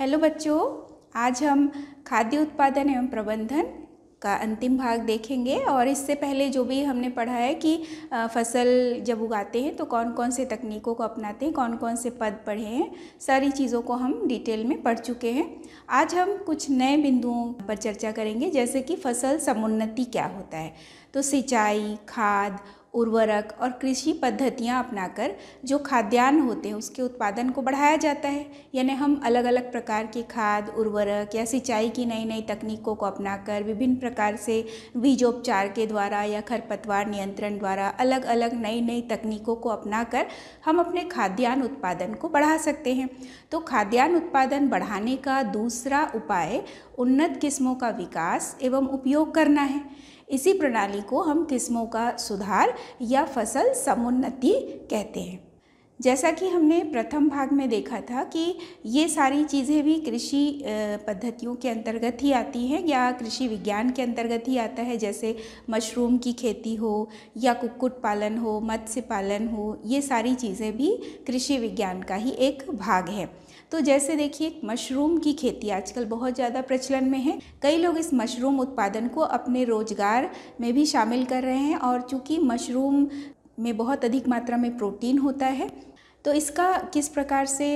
hello बच्चों आज हम खाद्य उत्पादन एवं प्रबंधन का अंतिम भाग देखेंगे और इससे पहले जो भी हमने पढ़ा है कि फसल जब उगाते हैं तो कौन कौन से तकनीकों को अपनाते हैं कौन कौन से पद पढ़े हैं सारी चीज़ों को हम डिटेल में पढ़ चुके हैं आज हम कुछ नए बिंदुओं पर चर्चा करेंगे जैसे कि फसल समुन्नति क्या होता है तो सिंचाई खाद उर्वरक और कृषि पद्धतियाँ अपनाकर जो खाद्यान्न होते हैं उसके उत्पादन को बढ़ाया जाता है यानी हम अलग अलग प्रकार की खाद उर्वरक या सिंचाई की नई नई तकनीकों को अपनाकर विभिन्न प्रकार से बीजोपचार के द्वारा या खरपतवार नियंत्रण द्वारा अलग अलग नई नई तकनीकों को अपनाकर हम अपने खाद्यान्न उत्पादन को बढ़ा सकते हैं तो खाद्यान्न उत्पादन बढ़ाने का दूसरा उपाय उन्नत किस्मों का विकास एवं उपयोग करना है इसी प्रणाली को हम किस्मों का सुधार या फसल समुन्नति कहते हैं जैसा कि हमने प्रथम भाग में देखा था कि ये सारी चीज़ें भी कृषि पद्धतियों के अंतर्गत ही आती हैं या कृषि विज्ञान के अंतर्गत ही आता है जैसे मशरूम की खेती हो या कुक्कुट पालन हो मत्स्य पालन हो ये सारी चीज़ें भी कृषि विज्ञान का ही एक भाग है तो जैसे देखिए मशरूम की खेती आजकल बहुत ज़्यादा प्रचलन में है कई लोग इस मशरूम उत्पादन को अपने रोजगार में भी शामिल कर रहे हैं और चूँकि मशरूम में बहुत अधिक मात्रा में प्रोटीन होता है तो इसका किस प्रकार से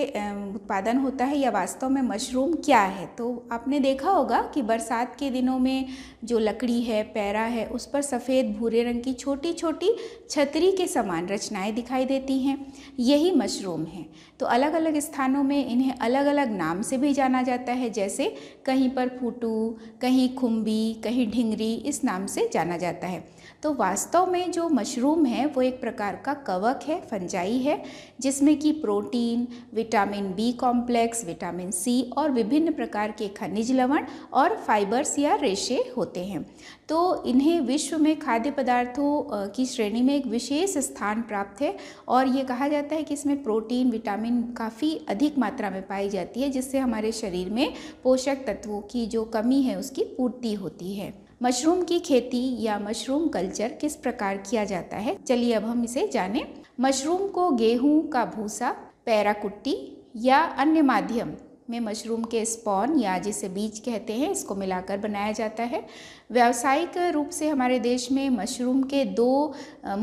उत्पादन होता है या वास्तव में मशरूम क्या है तो आपने देखा होगा कि बरसात के दिनों में जो लकड़ी है पैरा है उस पर सफ़ेद भूरे रंग की छोटी छोटी छतरी के समान रचनाएं दिखाई देती हैं यही मशरूम है तो अलग अलग स्थानों में इन्हें अलग अलग नाम से भी जाना जाता है जैसे कहीं पर फूटू कहीं खुम्बी कहीं ढिंगरी इस नाम से जाना जाता है तो वास्तव में जो मशरूम है वो एक प्रकार का कवक है फंजाई है जिस जिसमें कि protein vitamin B complex vitamin C और विभिन्न प्रकार के खनिज लवण और फाइबर्स या रेशे होते हैं तो इन्हें विश्व में खाद्य पदार्थों की श्रेणी में एक विशेष स्थान प्राप्त है और ये कहा जाता है कि इसमें प्रोटीन विटामिन काफ़ी अधिक मात्रा में पाई जाती है जिससे हमारे शरीर में पोषक तत्वों की जो कमी है उसकी पूर्ति होती है मशरूम की खेती या मशरूम कल्चर किस प्रकार किया जाता है चलिए अब हम इसे जाने मशरूम को गेहूं का भूसा पैरा कुट्टी या अन्य माध्यम में मशरूम के स्पॉन या जिसे बीज कहते हैं इसको मिलाकर बनाया जाता है व्यावसायिक रूप से हमारे देश में मशरूम के दो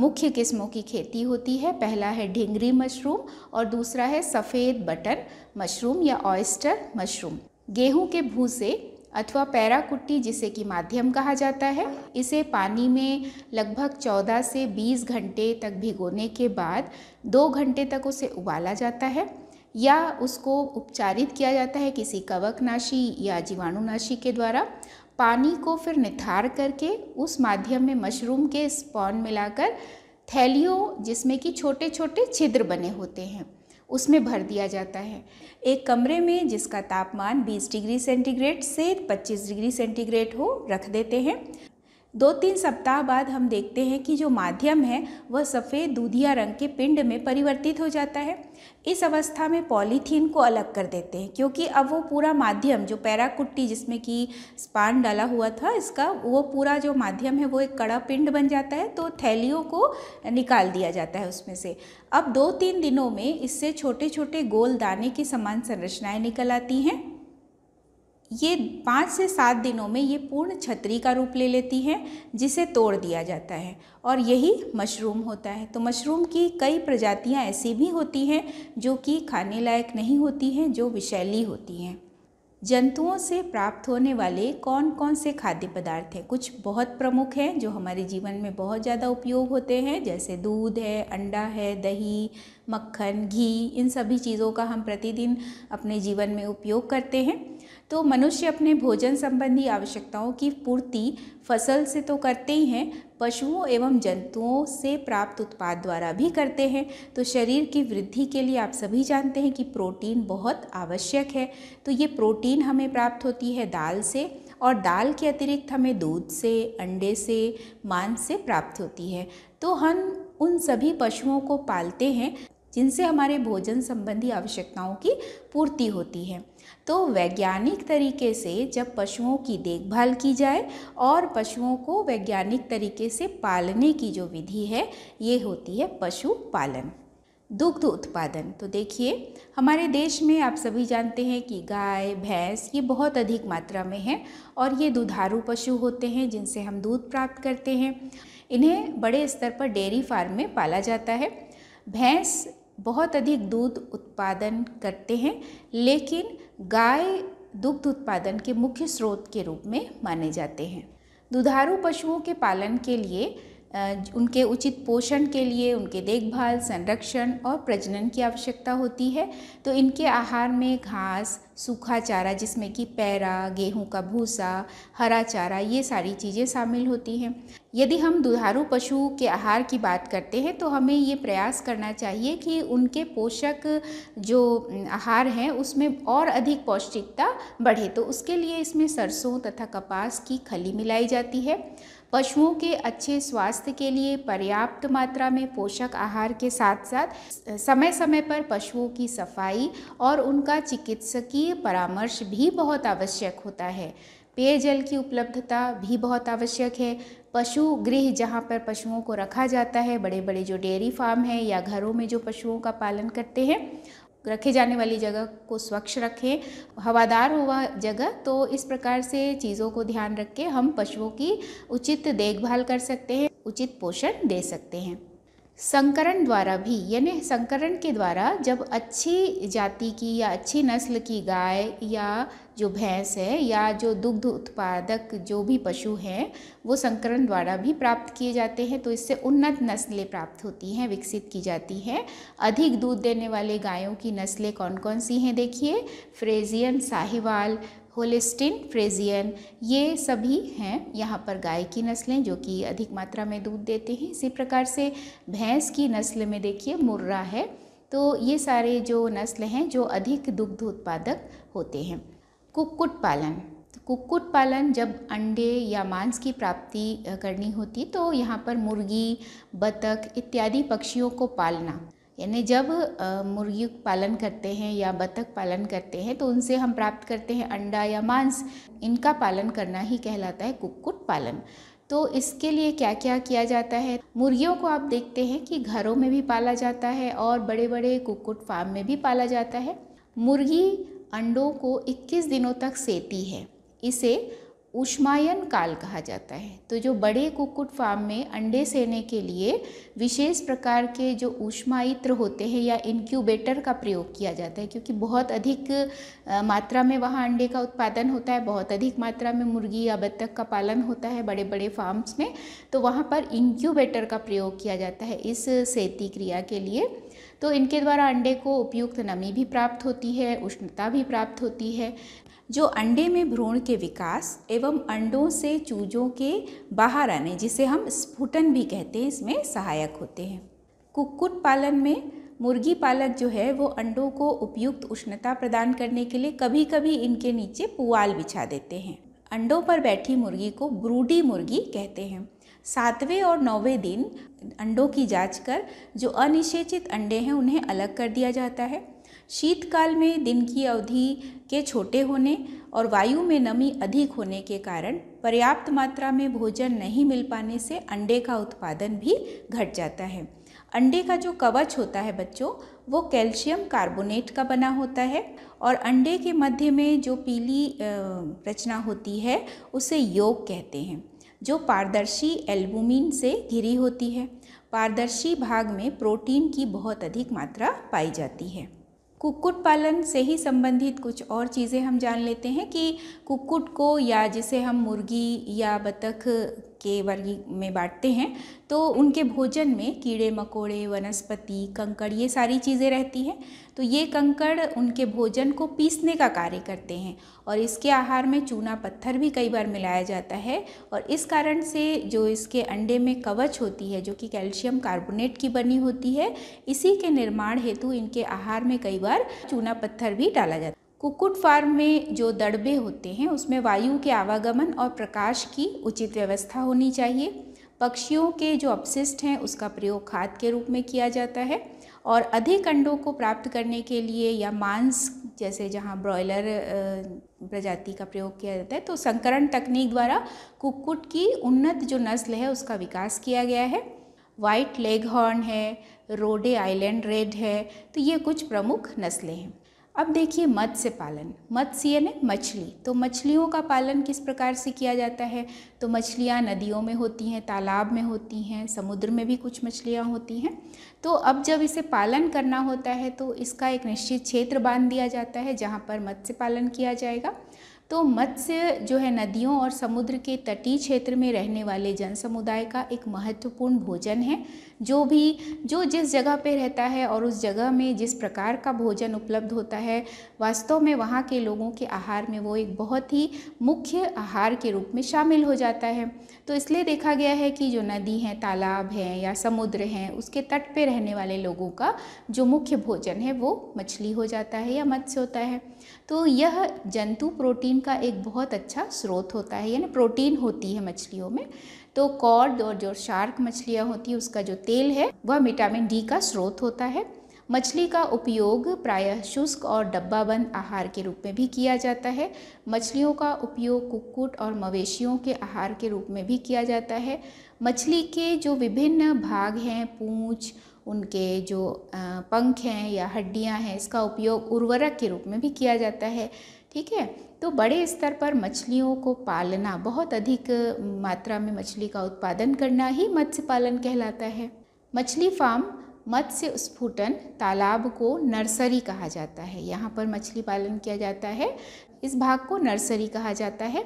मुख्य किस्मों की खेती होती है पहला है ढिंगरी मशरूम और दूसरा है सफ़ेद बटन मशरूम या ऑयस्टर मशरूम गेहूं के भूसे अथवा पैराकुट्टी जिसे कि माध्यम कहा जाता है इसे पानी में लगभग 14 से 20 घंटे तक भिगोने के बाद दो घंटे तक उसे उबाला जाता है या उसको उपचारित किया जाता है किसी कवकनाशी या जीवाणुनाशी के द्वारा पानी को फिर निथार करके उस माध्यम में मशरूम के स्पॉन मिलाकर थैलियों जिसमें कि छोटे छोटे छिद्र बने होते हैं उसमें भर दिया जाता है एक कमरे में जिसका तापमान 20 डिग्री सेंटीग्रेड से 25 डिग्री सेंटीग्रेड हो रख देते हैं दो तीन सप्ताह बाद हम देखते हैं कि जो माध्यम है वह सफ़ेद दूधिया रंग के पिंड में परिवर्तित हो जाता है इस अवस्था में पॉलीथीन को अलग कर देते हैं क्योंकि अब वो पूरा माध्यम जो पैराकुट्टी जिसमें कि स्पान डाला हुआ था इसका वो पूरा जो माध्यम है वो एक कड़ा पिंड बन जाता है तो थैलियों को निकाल दिया जाता है उसमें से अब दो तीन दिनों में इससे छोटे छोटे गोल दाने की समान संरचनाएँ निकल आती हैं ये पाँच से सात दिनों में ये पूर्ण छतरी का रूप ले लेती हैं जिसे तोड़ दिया जाता है और यही मशरूम होता है तो मशरूम की कई प्रजातियाँ ऐसी भी होती हैं जो कि खाने लायक नहीं होती हैं जो विषैली होती हैं जंतुओं से प्राप्त होने वाले कौन कौन से खाद्य पदार्थ हैं कुछ बहुत प्रमुख हैं जो हमारे जीवन में बहुत ज़्यादा उपयोग होते हैं जैसे दूध है अंडा है दही मक्खन घी इन सभी चीज़ों का हम प्रतिदिन अपने जीवन में उपयोग करते हैं तो मनुष्य अपने भोजन संबंधी आवश्यकताओं की पूर्ति फसल से तो करते ही हैं पशुओं एवं जंतुओं से प्राप्त उत्पाद द्वारा भी करते हैं तो शरीर की वृद्धि के लिए आप सभी जानते हैं कि प्रोटीन बहुत आवश्यक है तो ये प्रोटीन हमें प्राप्त होती है दाल से और दाल के अतिरिक्त हमें दूध से अंडे से मांस से प्राप्त होती है तो हम उन सभी पशुओं को पालते हैं जिनसे हमारे भोजन संबंधी आवश्यकताओं की पूर्ति होती है तो वैज्ञानिक तरीके से जब पशुओं की देखभाल की जाए और पशुओं को वैज्ञानिक तरीके से पालने की जो विधि है ये होती है पशुपालन दुग्ध उत्पादन तो देखिए हमारे देश में आप सभी जानते हैं कि गाय भैंस ये बहुत अधिक मात्रा में हैं और ये दुधारू पशु होते हैं जिनसे हम दूध प्राप्त करते हैं इन्हें बड़े स्तर पर डेयरी फार्म में पाला जाता है भैंस बहुत अधिक दूध उत्पादन करते हैं लेकिन गाय दुग्ध उत्पादन के मुख्य स्रोत के रूप में माने जाते हैं दुधारू पशुओं के पालन के लिए उनके उचित पोषण के लिए उनके देखभाल संरक्षण और प्रजनन की आवश्यकता होती है तो इनके आहार में घास सूखा चारा जिसमें कि पैरा गेहूं का भूसा हरा चारा ये सारी चीज़ें शामिल होती हैं यदि हम दुधारू पशु के आहार की बात करते हैं तो हमें ये प्रयास करना चाहिए कि उनके पोषक जो आहार हैं उसमें और अधिक पौष्टिकता बढ़े तो उसके लिए इसमें सरसों तथा कपास की खली मिलाई जाती है पशुओं के अच्छे स्वास्थ्य के लिए पर्याप्त मात्रा में पोषक आहार के साथ साथ समय समय पर पशुओं की सफाई और उनका चिकित्सकीय परामर्श भी बहुत आवश्यक होता है पेयजल की उपलब्धता भी बहुत आवश्यक है पशु गृह जहाँ पर पशुओं को रखा जाता है बड़े बड़े जो डेयरी फार्म हैं या घरों में जो पशुओं का पालन करते हैं रखे जाने वाली जगह को स्वच्छ रखें हवादार हो वह जगह तो इस प्रकार से चीज़ों को ध्यान रख के हम पशुओं की उचित देखभाल कर सकते हैं उचित पोषण दे सकते हैं संकरण द्वारा भी यानी संकरण के द्वारा जब अच्छी जाति की या अच्छी नस्ल की गाय या जो भैंस है या जो दुग्ध उत्पादक जो भी पशु हैं वो संकरण द्वारा भी प्राप्त किए जाते हैं तो इससे उन्नत नस्लें प्राप्त होती हैं विकसित की जाती हैं अधिक दूध देने वाले गायों की नस्लें कौन कौन सी हैं देखिए फ्रेजियन साहिवाल होलिस्टिन फ्रेजियन ये सभी हैं यहाँ पर गाय की नस्लें जो कि अधिक मात्रा में दूध देते हैं इसी प्रकार से भैंस की नस्ल में देखिए मुर्रा है तो ये सारे जो नस्ल हैं जो अधिक दुग्ध उत्पादक होते हैं कुक्कुट पालन तो कुक्कुट पालन जब अंडे या मांस की प्राप्ति करनी होती तो यहाँ पर मुर्गी बतख इत्यादि पक्षियों को पालना यानी जब मुर्गी पालन करते हैं या बतख पालन करते हैं तो उनसे हम प्राप्त करते हैं अंडा या मांस इनका पालन करना ही कहलाता है कुक्कुट पालन तो इसके लिए क्या क्या किया जाता है मुर्गियों को आप देखते हैं कि घरों में भी पाला जाता है और बड़े बड़े कुक्कुट फार्म में भी पाला जाता है मुर्गी अंडों को 21 दिनों तक सेती है इसे उष्मायन काल कहा जाता है तो जो बड़े कुक्कुट फार्म में अंडे सेने के लिए विशेष प्रकार के जो उष्मायित्र होते हैं या इनक्यूबेटर का प्रयोग किया जाता है क्योंकि बहुत अधिक मात्रा में वहाँ अंडे का उत्पादन होता है बहुत अधिक मात्रा में मुर्गी या बत्तख का पालन होता है बड़े बड़े फार्म्स में तो वहाँ पर इंक्यूबेटर का प्रयोग किया जाता है इस सेती क्रिया के लिए तो इनके द्वारा अंडे को उपयुक्त नमी भी प्राप्त होती है उष्णता भी प्राप्त होती है जो अंडे में भ्रूण के विकास एवं अंडों से चूजों के बाहर आने जिसे हम स्फुटन भी कहते हैं इसमें सहायक होते हैं कुक्कुट पालन में मुर्गी पालक जो है वो अंडों को उपयुक्त उष्णता प्रदान करने के लिए कभी कभी इनके नीचे पुआल बिछा देते हैं अंडों पर बैठी मुर्गी को ब्रूडी मुर्गी कहते हैं सातवें और नौवें दिन अंडों की जांच कर जो अनिषेचित अंडे हैं उन्हें अलग कर दिया जाता है शीतकाल में दिन की अवधि के छोटे होने और वायु में नमी अधिक होने के कारण पर्याप्त मात्रा में भोजन नहीं मिल पाने से अंडे का उत्पादन भी घट जाता है अंडे का जो कवच होता है बच्चों वो कैल्शियम कार्बोनेट का बना होता है और अंडे के मध्य में जो पीली रचना होती है उसे योग कहते हैं जो पारदर्शी एल्बुमिन से घिरी होती है पारदर्शी भाग में प्रोटीन की बहुत अधिक मात्रा पाई जाती है कुक्कुट पालन से ही संबंधित कुछ और चीज़ें हम जान लेते हैं कि कुक्कुट को या जिसे हम मुर्गी या बतख के वर्गी में बांटते हैं तो उनके भोजन में कीड़े मकोड़े वनस्पति कंकड़ ये सारी चीज़ें रहती हैं तो ये कंकड़ उनके भोजन को पीसने का कार्य करते हैं और इसके आहार में चूना पत्थर भी कई बार मिलाया जाता है और इस कारण से जो इसके अंडे में कवच होती है जो कि कैल्शियम कार्बोनेट की बनी होती है इसी के निर्माण हेतु इनके आहार में कई बार चूना पत्थर भी डाला जाता है कुक्कुट फार्म में जो दड़बे होते हैं उसमें वायु के आवागमन और प्रकाश की उचित व्यवस्था होनी चाहिए पक्षियों के जो अपशिष्ट हैं उसका प्रयोग खाद के रूप में किया जाता है और अधिक अंडों को प्राप्त करने के लिए या मांस जैसे जहाँ ब्रॉयलर प्रजाति का प्रयोग किया जाता है तो संकरण तकनीक द्वारा कुक्कुट की उन्नत जो नस्ल है उसका विकास किया गया है वाइट लेग हॉर्न है रोडे आइलैंड रेड है तो ये कुछ प्रमुख नस्लें हैं अब देखिए मत्स्य पालन मत्स्य यानी मछली तो मछलियों का पालन किस प्रकार से किया जाता है तो मछलियाँ नदियों में होती हैं तालाब में होती हैं समुद्र में भी कुछ मछलियाँ होती हैं तो अब जब इसे पालन करना होता है तो इसका एक निश्चित क्षेत्र बांध दिया जाता है जहाँ पर मत्स्य पालन किया जाएगा तो मत्स्य जो है नदियों और समुद्र के तटीय क्षेत्र में रहने वाले जन समुदाय का एक महत्वपूर्ण भोजन है जो भी जो जिस जगह पे रहता है और उस जगह में जिस प्रकार का भोजन उपलब्ध होता है वास्तव में वहाँ के लोगों के आहार में वो एक बहुत ही मुख्य आहार के रूप में शामिल हो जाता है तो इसलिए देखा गया है कि जो नदी हैं तालाब हैं या समुद्र हैं उसके तट पे रहने वाले लोगों का जो मुख्य भोजन है वो मछली हो जाता है या मत्स्य होता है तो यह जंतु प्रोटीन का एक बहुत अच्छा स्रोत होता है यानी प्रोटीन होती है मछलियों में तो कॉर्ड और जो शार्क मछलियाँ होती हैं उसका जो तेल है वह विटामिन डी का स्रोत होता है मछली का उपयोग प्रायः शुष्क और डब्बाबंद आहार के रूप में भी किया जाता है मछलियों का उपयोग कुक्कुट और मवेशियों के आहार के रूप में भी किया जाता है मछली के जो विभिन्न भाग हैं पूँछ उनके जो पंख हैं या हड्डियां हैं इसका उपयोग उर्वरक के रूप में भी किया जाता है ठीक है तो बड़े स्तर पर मछलियों को पालना बहुत अधिक मात्रा में मछली का उत्पादन करना ही मत्स्य पालन कहलाता है मछली फार्म मत्स्य स्फुटन तालाब को नर्सरी कहा जाता है यहाँ पर मछली पालन किया जाता है इस भाग को नर्सरी कहा जाता है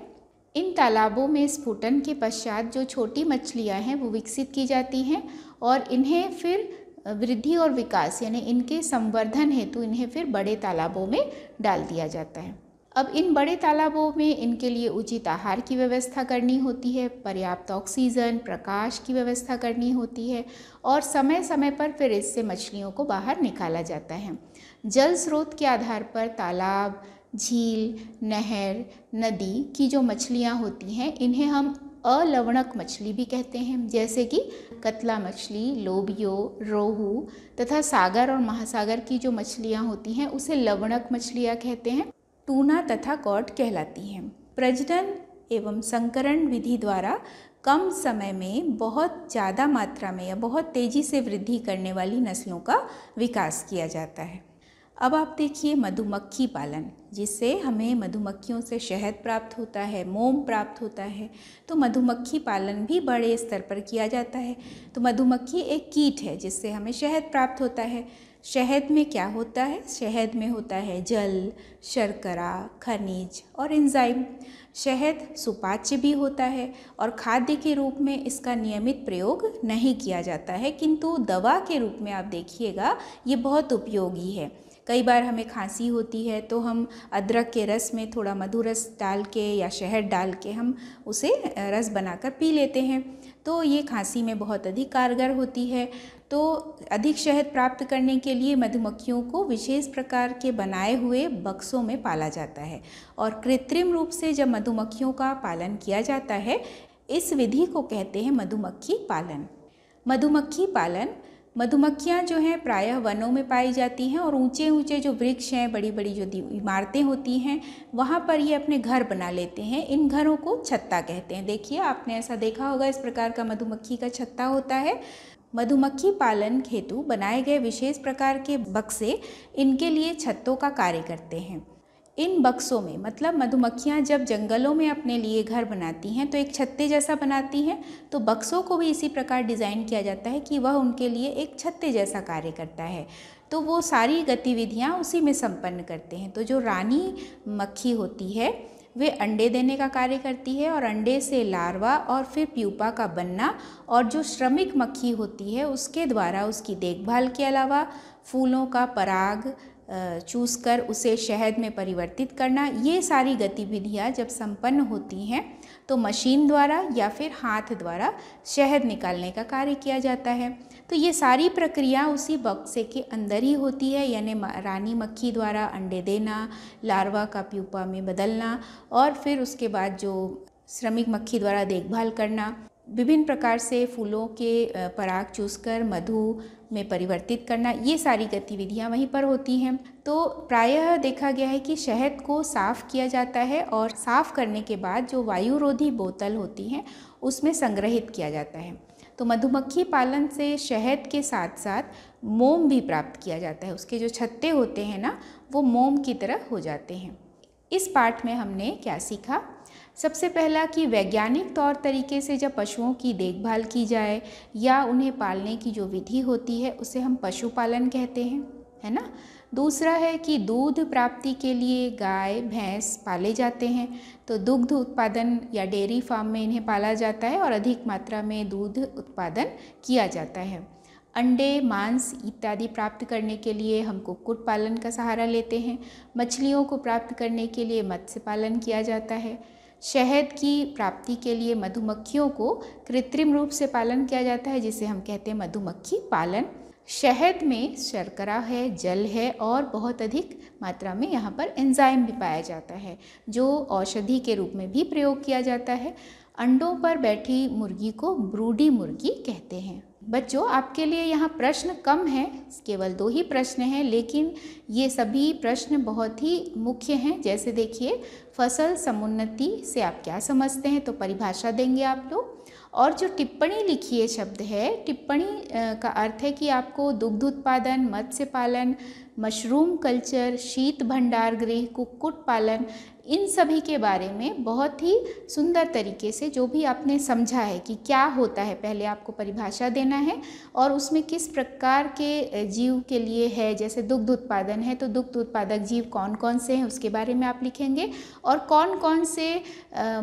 इन तालाबों में स्फुटन के पश्चात जो छोटी मछलियाँ हैं वो विकसित की जाती हैं और इन्हें फिर वृद्धि और विकास यानी इनके संवर्धन हेतु इन्हें फिर बड़े तालाबों में डाल दिया जाता है अब इन बड़े तालाबों में इनके लिए उचित आहार की व्यवस्था करनी होती है पर्याप्त ऑक्सीजन प्रकाश की व्यवस्था करनी होती है और समय समय पर फिर इससे मछलियों को बाहर निकाला जाता है जल स्रोत के आधार पर तालाब झील नहर नदी की जो मछलियाँ होती हैं इन्हें हम अलवणक मछली भी कहते हैं जैसे कि कतला मछली लोबियो रोहू तथा सागर और महासागर की जो मछलियाँ होती हैं उसे लवणक मछलियाँ कहते हैं टूना तथा कॉट कहलाती हैं प्रजनन एवं संकरण विधि द्वारा कम समय में बहुत ज़्यादा मात्रा में या बहुत तेज़ी से वृद्धि करने वाली नस्लों का विकास किया जाता है अब आप देखिए मधुमक्खी पालन जिससे हमें मधुमक्खियों से शहद प्राप्त होता है मोम प्राप्त होता है तो मधुमक्खी पालन भी बड़े स्तर पर किया जाता है तो मधुमक्खी एक कीट है जिससे हमें शहद प्राप्त होता है शहद में क्या होता है शहद में होता है जल शर्करा खनिज और एंजाइम शहद सुपाच्य भी होता है और खाद्य के रूप में इसका नियमित प्रयोग नहीं किया जाता है किंतु दवा के रूप में आप देखिएगा ये बहुत उपयोगी है कई बार हमें खांसी होती है तो हम अदरक के रस में थोड़ा मधुरस डाल के या शहद डाल के हम उसे रस बनाकर पी लेते हैं तो ये खांसी में बहुत अधिक कारगर होती है तो अधिक शहद प्राप्त करने के लिए मधुमक्खियों को विशेष प्रकार के बनाए हुए बक्सों में पाला जाता है और कृत्रिम रूप से जब मधुमक्खियों का पालन किया जाता है इस विधि को कहते हैं मधुमक्खी पालन मधुमक्खी पालन मधुमक्खियाँ जो हैं प्रायः वनों में पाई जाती हैं और ऊंचे ऊंचे जो वृक्ष हैं बड़ी बड़ी जो इमारतें होती हैं वहाँ पर ये अपने घर बना लेते हैं इन घरों को छत्ता कहते हैं देखिए आपने ऐसा देखा होगा इस प्रकार का मधुमक्खी का छत्ता होता है मधुमक्खी पालन हेतु बनाए गए विशेष प्रकार के बक्से इनके लिए छत्तों का कार्य करते हैं इन बक्सों में मतलब मधुमक्खियाँ जब जंगलों में अपने लिए घर बनाती हैं तो एक छत्ते जैसा बनाती हैं तो बक्सों को भी इसी प्रकार डिज़ाइन किया जाता है कि वह उनके लिए एक छत्ते जैसा कार्य करता है तो वो सारी गतिविधियाँ उसी में संपन्न करते हैं तो जो रानी मक्खी होती है वे अंडे देने का कार्य करती है और अंडे से लार्वा और फिर प्यूपा का बनना और जो श्रमिक मक्खी होती है उसके द्वारा उसकी देखभाल के अलावा फूलों का पराग चूस कर उसे शहद में परिवर्तित करना ये सारी गतिविधियाँ जब संपन्न होती हैं तो मशीन द्वारा या फिर हाथ द्वारा शहद निकालने का कार्य किया जाता है तो ये सारी प्रक्रिया उसी बक्से के अंदर ही होती है यानी रानी मक्खी द्वारा अंडे देना लार्वा का प्यूपा में बदलना और फिर उसके बाद जो श्रमिक मक्खी द्वारा देखभाल करना विभिन्न प्रकार से फूलों के पराग चूसकर मधु में परिवर्तित करना ये सारी गतिविधियाँ वहीं पर होती हैं तो प्रायः देखा गया है कि शहद को साफ़ किया जाता है और साफ़ करने के बाद जो वायुरोधी बोतल होती हैं उसमें संग्रहित किया जाता है तो मधुमक्खी पालन से शहद के साथ साथ मोम भी प्राप्त किया जाता है उसके जो छत्ते होते हैं ना वो मोम की तरह हो जाते हैं इस पाठ में हमने क्या सीखा सबसे पहला कि वैज्ञानिक तौर तरीके से जब पशुओं की देखभाल की जाए या उन्हें पालने की जो विधि होती है उसे हम पशुपालन कहते हैं है ना दूसरा है कि दूध प्राप्ति के लिए गाय भैंस पाले जाते हैं तो दुग्ध उत्पादन या डेयरी फार्म में इन्हें पाला जाता है और अधिक मात्रा में दूध उत्पादन किया जाता है अंडे मांस इत्यादि प्राप्त करने के लिए हम कुक्कुट पालन का सहारा लेते हैं मछलियों को प्राप्त करने के लिए मत्स्य पालन किया जाता है शहद की प्राप्ति के लिए मधुमक्खियों को कृत्रिम रूप से पालन किया जाता है जिसे हम कहते हैं मधुमक्खी पालन शहद में शर्करा है जल है और बहुत अधिक मात्रा में यहाँ पर एंजाइम भी पाया जाता है जो औषधि के रूप में भी प्रयोग किया जाता है अंडों पर बैठी मुर्गी को ब्रूडी मुर्गी कहते हैं बच्चों आपके लिए यहाँ प्रश्न कम हैं केवल दो ही प्रश्न हैं लेकिन ये सभी प्रश्न बहुत ही मुख्य हैं जैसे देखिए फसल समुन्नति से आप क्या समझते हैं तो परिभाषा देंगे आप लोग और जो टिप्पणी लिखिए शब्द है टिप्पणी का अर्थ है कि आपको दुग्ध उत्पादन मत्स्य पालन मशरूम कल्चर शीत भंडार गृह कुक्कुट पालन इन सभी के बारे में बहुत ही सुंदर तरीके से जो भी आपने समझा है कि क्या होता है पहले आपको परिभाषा देना है और उसमें किस प्रकार के जीव के लिए है जैसे दुग्ध उत्पादन है तो दुग्ध उत्पादक जीव कौन कौन से हैं उसके बारे में आप लिखेंगे और कौन कौन से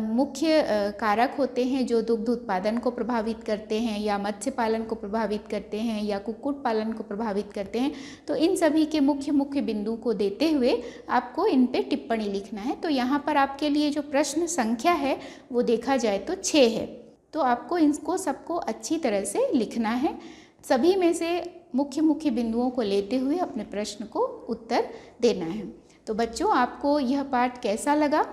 मुख्य कारक होते हैं जो दुग्ध उत्पादन को प्रभावित करते हैं या मत्स्य पालन को प्रभावित करते हैं या कुक्कुट पालन को प्रभावित करते हैं तो इन सभी के मुख्य मुख्य बिंदु को देते हुए आपको इन पर टिप्पणी लिखना है तो यहाँ पर आपके लिए जो प्रश्न संख्या है वो देखा जाए तो छः है तो आपको इनको सबको अच्छी तरह से लिखना है सभी में से मुख्य मुख्य बिंदुओं को लेते हुए अपने प्रश्न को उत्तर देना है तो बच्चों आपको यह पाठ कैसा लगा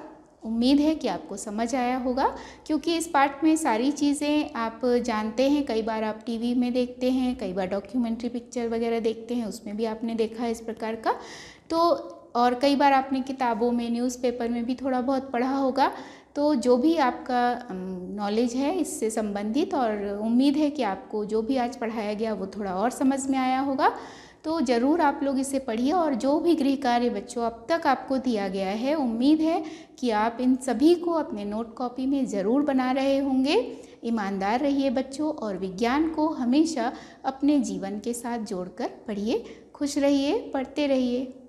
उम्मीद है कि आपको समझ आया होगा क्योंकि इस पार्ट में सारी चीज़ें आप जानते हैं कई बार आप टीवी में देखते हैं कई बार डॉक्यूमेंट्री पिक्चर वगैरह देखते हैं उसमें भी आपने देखा है इस प्रकार का तो और कई बार आपने किताबों में न्यूज़पेपर में भी थोड़ा बहुत पढ़ा होगा तो जो भी आपका नॉलेज है इससे संबंधित और उम्मीद है कि आपको जो भी आज पढ़ाया गया वो थोड़ा और समझ में आया होगा तो ज़रूर आप लोग इसे पढ़िए और जो भी गृह कार्य बच्चों अब तक आपको दिया गया है उम्मीद है कि आप इन सभी को अपने नोट कॉपी में ज़रूर बना रहे होंगे ईमानदार रहिए बच्चों और विज्ञान को हमेशा अपने जीवन के साथ जोड़कर पढ़िए खुश रहिए पढ़ते रहिए